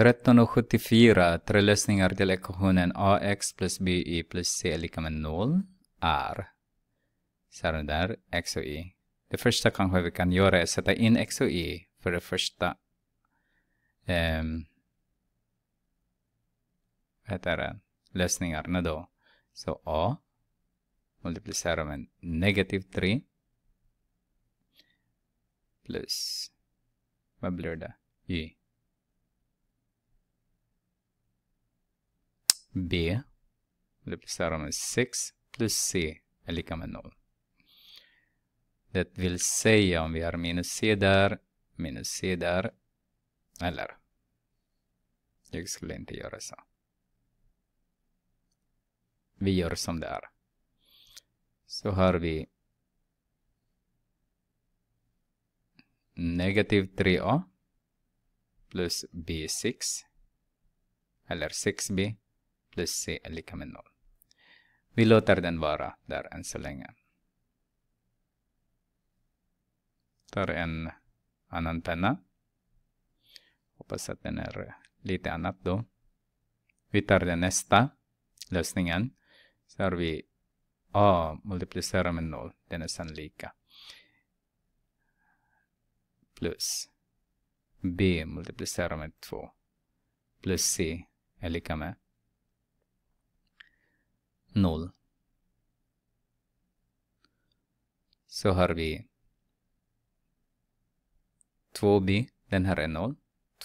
1374, tre lösningar till ekvationen ax plus by plus c är lika med noll är, så är det där, x och y. Det första kanske vi kan göra är att sätta in x och y för det första. Um, vad heter det? Lösningarna då. Så a multiplicerar med negativ 3 plus, vad blir det? y B. Det placerar med 6 plus C är lika med 0. Det vill säga om vi har minus C där, minus C där, eller? Jag skulle inte göra så. Vi gör som det är. Så har vi negativ 3a plus b6 eller 6b plus C är lika med noll. Vi låter den vara där än så länge. Tar en annan penna. Hoppas att den är lite annat då. Vi tar den nästa lösningen. Så har vi A multiplicerar med noll. Den är sannolika. Plus B multiplicerar med två Plus C är lika med 0. Så har vi 2b, den här är 0.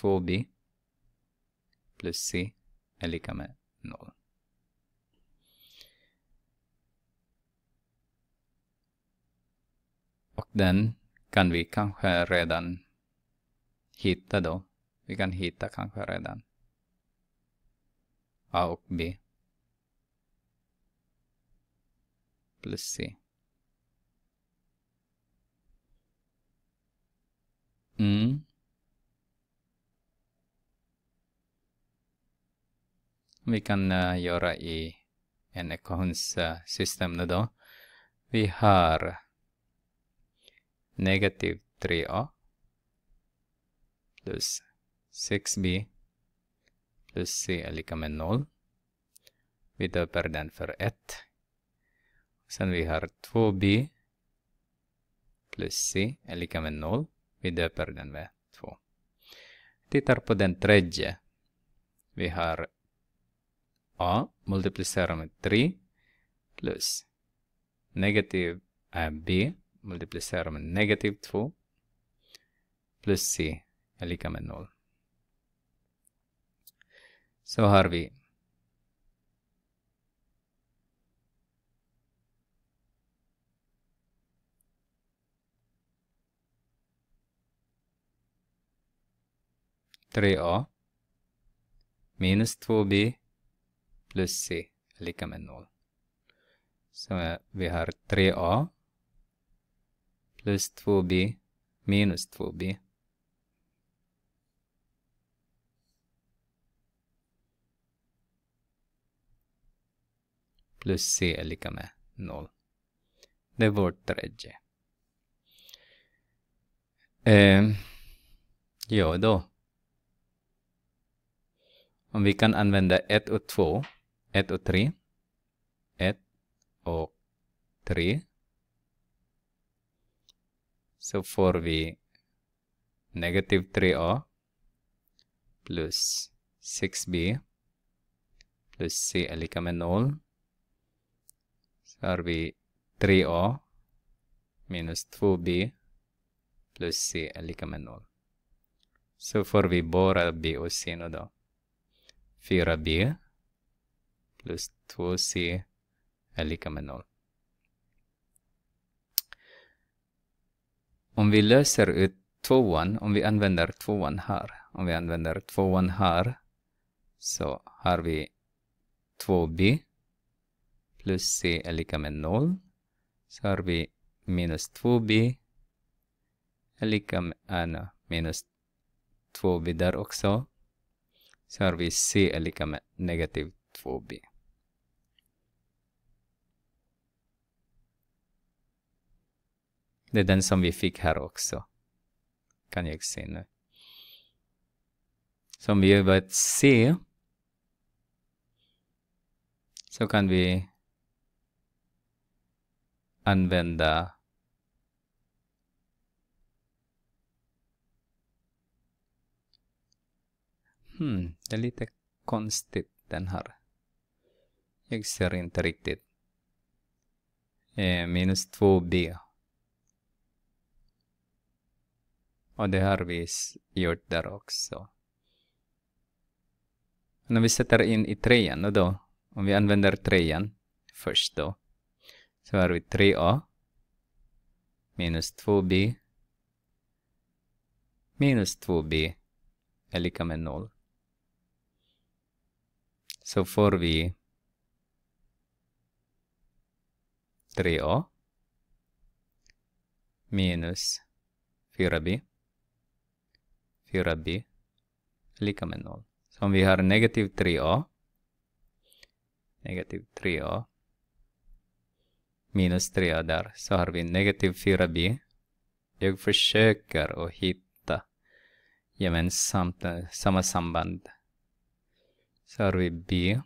2b plus c är lika med 0. Och den kan vi kanske redan hitta då. Vi kan hitta kanske redan a och b. plus C. Mm. Vi kan uh, göra i en ekvationssystem eh, nu då. Vi har negativ 3a plus 6b plus c är lika med 0. Vi döper den för 1 Sen vi har 2b plus c är lika med 0. Vi döper den med 2. Tittar på den tredje. Vi har a multiplicerar med 3 plus negativ eh, b multiplicerar med negativ 2 plus c är lika med 0. Så har vi 3a minus 2b plus c är lika med 0. Så vi har 3a plus 2b minus 2b. plus c är lika med 0. Det är vårt tredje. Eh, ja då. Om vi kan använda 1 och 2, 1 och 3, 1 och 3. Så får vi negativ 3a plus 6b plus c är lika med 0. Så har vi 3a minus 2b plus c är lika med 0. Så får vi bara b och c nu då. 4b plus 2c är lika med 0. Om vi löser ut tvåan, om vi använder tvåan här, om vi använder tvåan här, så har vi 2b plus c är lika med 0. Så har vi minus 2b är lika med, äh, minus 2b där också. Så har vi C är lika med negativ 2B. Det är den som vi fick här också. Kan jag se nu. Som vi vet C så kan vi använda Hmm, det är lite konstigt den här. Jag ser inte riktigt. Eh, minus 2b. Och det har vi gjort där också. När vi sätter in i trean, och då? Om vi använder trean först då. Så har vi 3a minus 2b minus 2b är lika med 0. Så får vi 3a minus 4b. 4b lika med 0. Så om vi har negativ 3a, negativ 3a minus 3a där, så har vi negativ 4b. Jag försöker att hitta gemensamt eh, samma samband så har vi B.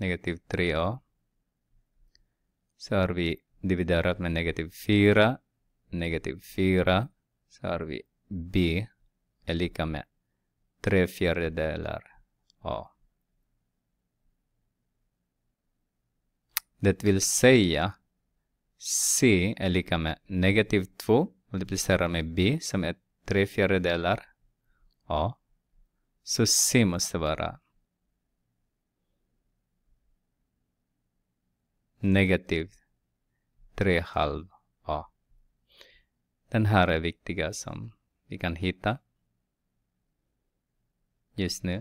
Negativ 3A. Så har vi dividerat med negativ 4. Negativ 4. Så har vi B är lika med 3 fjärdedelar A. Det vill säga C är lika med negativ 2 multiplicerar med B som är 3 fjärdedelar A. Så ಸೊಸ್ಸೆ ಮಸವರ negativ tre halv a. Den här är viktiga som vi kan hitta just nu.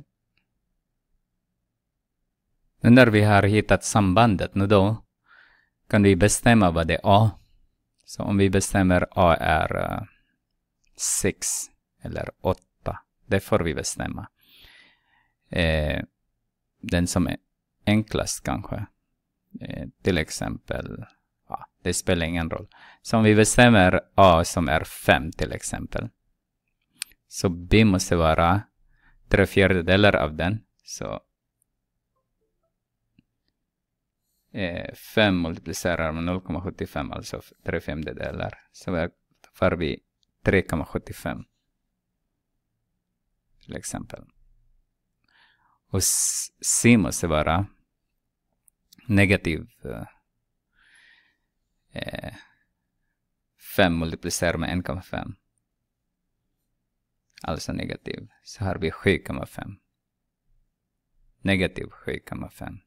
Nu när vi har hittat sambandet nu då kan vi bestämma vad det är a. Så om vi bestämmer a är 6 eh, eller 8, det får vi bestämma eh, den som är enklast kanske. Eh, till exempel, ja, det spelar ingen roll. Så om vi bestämmer A som är 5 till exempel. Så B måste vara tre fjärdedelar av den. Så 5 eh, multiplicerar med 0,75, alltså 3 femtedelar. Så får vi 3,75. Till exempel och se måste vara negativ. Eh, 5 eh, multiplicerar med 1,5. Alltså negativ. Så har vi 7,5. Negativ 7,5.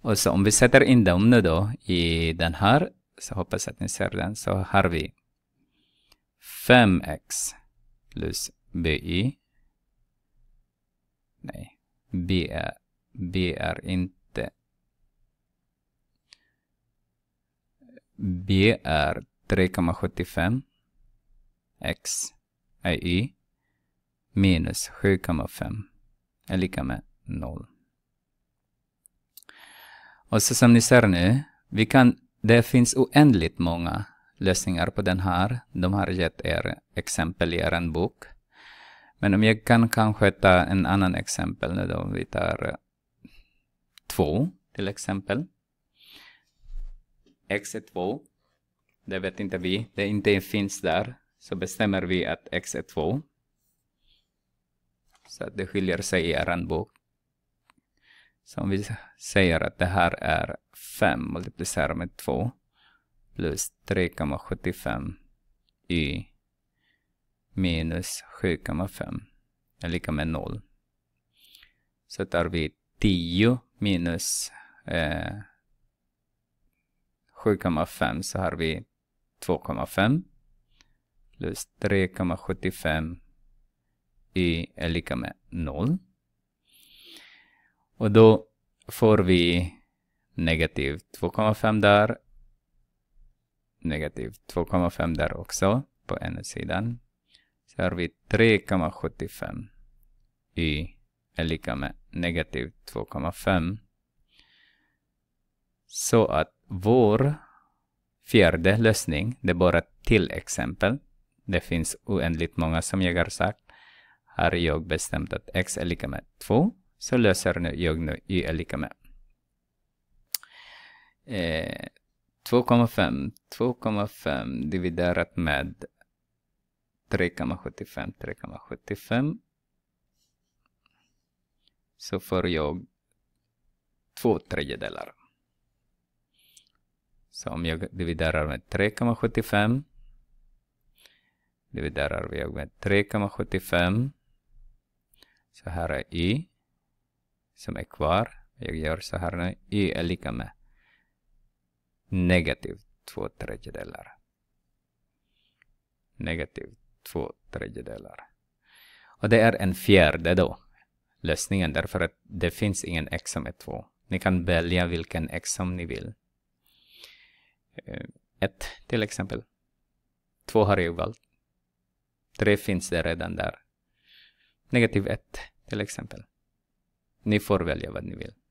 Och så om vi sätter in dem nu då i den här, så hoppas att ni ser den, så har vi 5x plus bi Nej. B är, B är inte... B är 3,75 x är y minus 7,5 är lika med 0. Och så som ni ser nu, vi kan, det finns oändligt många lösningar på den här. De har gett er exempel i er bok. Men om jag kan kanske ta en annan exempel nu då, vi tar eh, två till exempel. X är 2, det vet inte vi, det inte finns där, så bestämmer vi att X är 2. Så att det skiljer sig i er bok. Så om vi säger att det här är 5 multiplicerat med 2 plus 3,75 y minus 7,5 är lika med 0. Så tar vi 10 minus eh, 7,5 så har vi 2,5 plus 3,75 y är lika med 0. Och då får vi negativ 2,5 där, negativ 2,5 där också på ena sidan så har vi 3,75 y är lika med negativ 2,5. Så att vår fjärde lösning, det är bara till exempel. Det finns oändligt många som jag har sagt. Har jag bestämt att x är lika med 2 så löser jag nu y är lika med eh, 2,5 2,5 dividerat med 3,75, 3,75 så får jag två tredjedelar. Så om jag dividerar med 3,75 dividerar vi med 3,75 så här är y som är kvar. Jag gör så här nu. y är lika med negativ två tredjedelar. Negativ två tredjedelar. Och det är en fjärde då, lösningen, därför att det finns ingen x som är 2. Ni kan välja vilken x som ni vill. 1 eh, till exempel. 2 har jag valt. 3 finns det redan där. Negativ 1 till exempel. Ni får välja vad ni vill.